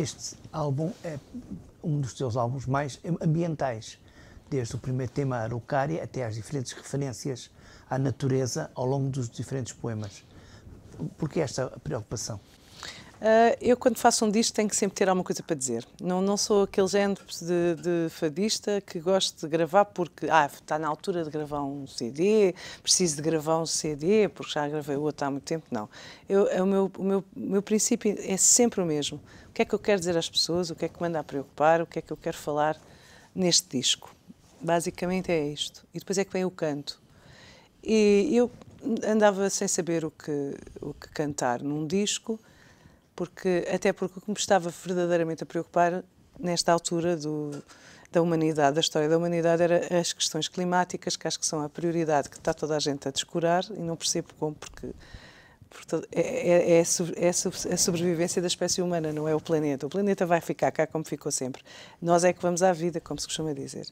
Este álbum é um dos seus álbuns mais ambientais, desde o primeiro tema Araucária até às diferentes referências à natureza ao longo dos diferentes poemas. Por que esta preocupação? Uh, eu, quando faço um disco, tenho que sempre ter alguma coisa para dizer. Não, não sou aquele género de, de fadista que gosto de gravar porque ah, está na altura de gravar um CD, preciso de gravar um CD porque já gravei outro há muito tempo. Não. Eu, é o meu, o meu, meu princípio é sempre o mesmo. O que é que eu quero dizer às pessoas? O que é que me anda a preocupar? O que é que eu quero falar neste disco? Basicamente é isto. E depois é que vem o canto. E eu andava sem saber o que, o que cantar num disco porque até porque o que me estava verdadeiramente a preocupar nesta altura do, da humanidade, da história da humanidade, era as questões climáticas, que acho que são a prioridade que está toda a gente a descurar e não percebo como, porque, porque é, é, é, é a sobrevivência da espécie humana, não é o planeta. O planeta vai ficar cá como ficou sempre. Nós é que vamos à vida, como se costuma dizer.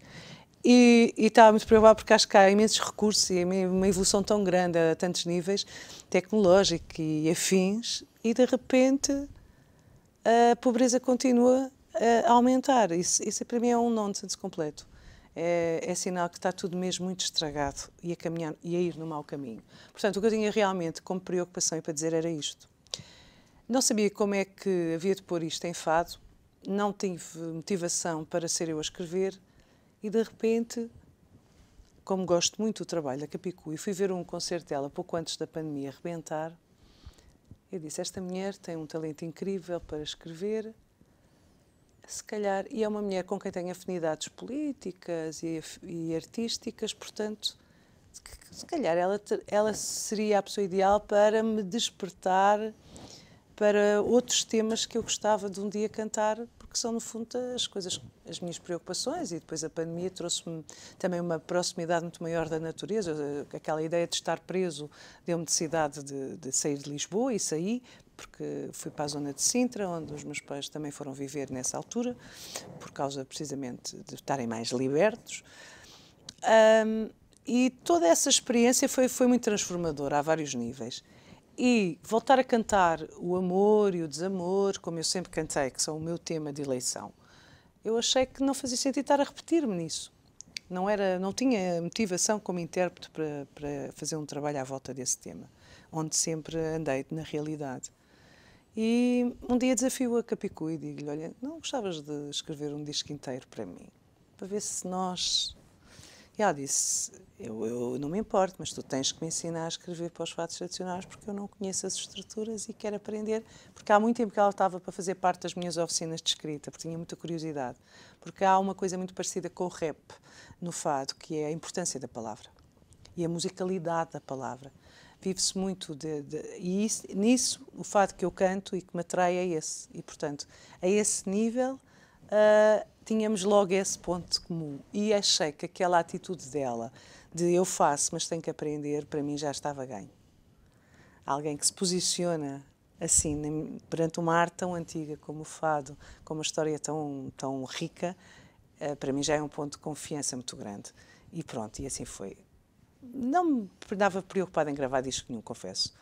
E, e está muito preocupada porque acho que há imensos recursos e é uma evolução tão grande a tantos níveis, tecnológico e afins, e de repente a pobreza continua a aumentar. Isso, isso é, para mim é um nonsense completo. É, é, sinal que está tudo mesmo muito estragado e a caminhar e a ir no mau caminho. Portanto, o que eu tinha realmente como preocupação e para dizer era isto. Não sabia como é que havia de pôr isto em fado, não tive motivação para ser eu a escrever, e de repente, como gosto muito do trabalho da Capicu e fui ver um concerto dela pouco antes da pandemia arrebentar, eu disse: Esta mulher tem um talento incrível para escrever, se calhar, e é uma mulher com quem tem afinidades políticas e, e artísticas, portanto, se calhar ela, ela seria a pessoa ideal para me despertar para outros temas que eu gostava de um dia cantar que são, no fundo, as coisas, as minhas preocupações. E depois a pandemia trouxe-me também uma proximidade muito maior da natureza. Eh, aquela ideia de estar preso deu-me necessidade de, de sair de Lisboa e saí, porque fui para a zona de Sintra, onde os meus pais também foram viver nessa altura, por causa precisamente de estarem mais libertos. Um, e toda essa experiência foi, foi muito transformadora a vários níveis e voltar a cantar o amor e o desamor, como eu sempre cantei, que são o meu tema de eleição, eu achei que não fazia sentido estar a repetir-me nisso. Não, era, não tinha motivação como intérprete para, para fazer um trabalho à volta desse tema, onde sempre andei na realidade. E um dia desafio a Capicu e digo-lhe: Olha, não gostavas de escrever um disco inteiro para mim? Para ver se nós e ela disse: eu, eu, não me importo, mas tu tens que me ensinar a escrever para os fatos tradicionais porque eu não conheço as estruturas e quero aprender. Porque há muito tempo que ela estava para fazer parte das minhas oficinas de escrita, porque tinha muita curiosidade. Porque há uma coisa muito parecida com o rap no fado, que é a importância da palavra e a musicalidade da palavra. Vive-se muito de, de e isso, nisso o fado que eu canto e que me atrai é esse. E portanto, a esse nível uh, tínhamos logo esse ponto comum. E achei que aquela atitude dela, de eu faço, mas tenho que aprender, para mim já estava ganho. Alguém que se posiciona assim, perante uma arte tão antiga como o fado, com uma história tão, tão rica, ah, para mim já é um ponto de confiança muito grande. E pronto, e assim foi. Não me dava preocupada em gravar disco nenhum, confesso.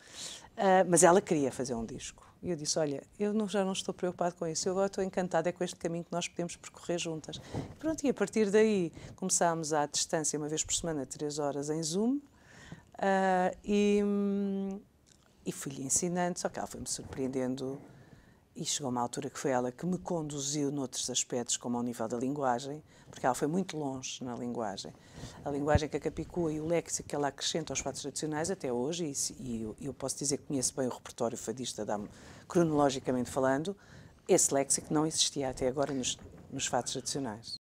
Uh, mas ela queria fazer um disco. E eu disse: Olha, eu não, já não estou preocupado com isso, eu agora estou encantada é com este caminho que nós podemos percorrer juntas. E pronto, e a partir daí começámos à distância, uma vez por semana, três horas em Zoom. Uh, e, hum, e fui-lhe ensinando, só que ela foi-me surpreendendo e chegou uma altura que foi ela que me conduziu noutros aspectos, como ao nível da linguagem, porque ela foi muito longe na linguagem. A linguagem que a capicua e o léxico que ela acrescenta aos fatos tradicionais até hoje, e, eu, posso dizer que conheço bem o repertório fadista, cronologicamente falando, esse léxico não existia até agora nos, nos fatos tradicionais.